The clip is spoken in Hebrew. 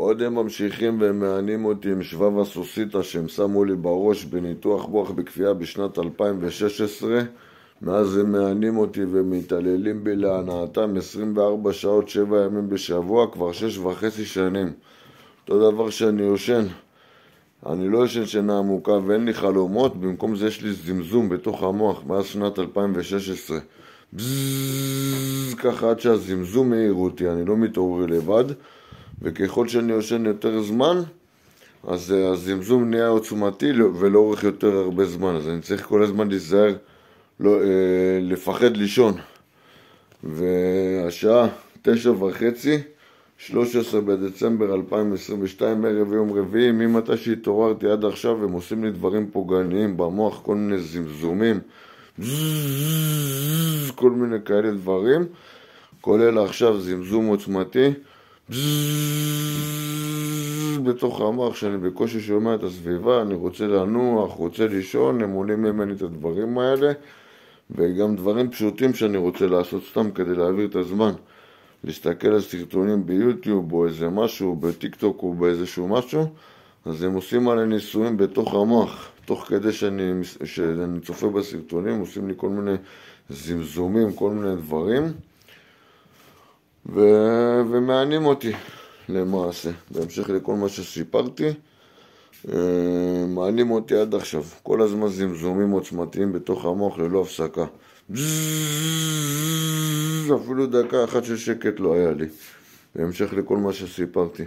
עוד הם ממשיכים ומענים אותי עם שבב הסוסיתא שהם שמו לי בראש בניתוח מוח בכפייה בשנת 2016 מאז הם מענים אותי ומתעללים בי להנאתם 24 שעות 7 ימים בשבוע כבר 6 וחצי שנים אותו דבר שאני יושן אני לא יושן שינה עמוקה ואין לי חלומות במקום זה יש לי זמזום בתוך המוח מאז שנת 2016 בזזז ככה עד שהזמזום העיר אותי אני לא מתעורר לבד וככל שאני ישן יותר זמן, אז אה, הזמזום נהיה עוצמתי לא, ולאורך יותר הרבה זמן, אז אני צריך כל הזמן להיזהר, לא, אה, לפחד לישון. והשעה תשע וחצי, 13 בדצמבר 2022, ערב יום רביעי, ממתי שהתעוררתי עד עכשיו הם עושים לי דברים פוגעניים במוח, כל מיני זמזומים, כל מיני כאלה דברים, כולל עכשיו זמזום עוצמתי. בתוך המוח שאני בקושי שומע את הסביבה, אני רוצה לנוח, רוצה לישון, הם עולים ממני את הדברים האלה וגם דברים פשוטים שאני רוצה לעשות סתם כדי להעביר את הזמן להסתכל על סרטונים ביוטיוב או איזה משהו, בטיק טוק או באיזשהו משהו אז הם עושים עלי ניסויים בתוך המוח, תוך כדי שאני, שאני צופה בסרטונים, עושים לי כל מיני זמזומים, כל מיני דברים ו... ומענים אותי למעשה, בהמשך לכל מה שסיפרתי, אה, מענים אותי עד עכשיו, כל הזמן זמזומים עוצמתיים בתוך המוח ללא הפסקה. אפילו דקה אחת של שקט לא היה לי, בהמשך לכל מה שסיפרתי.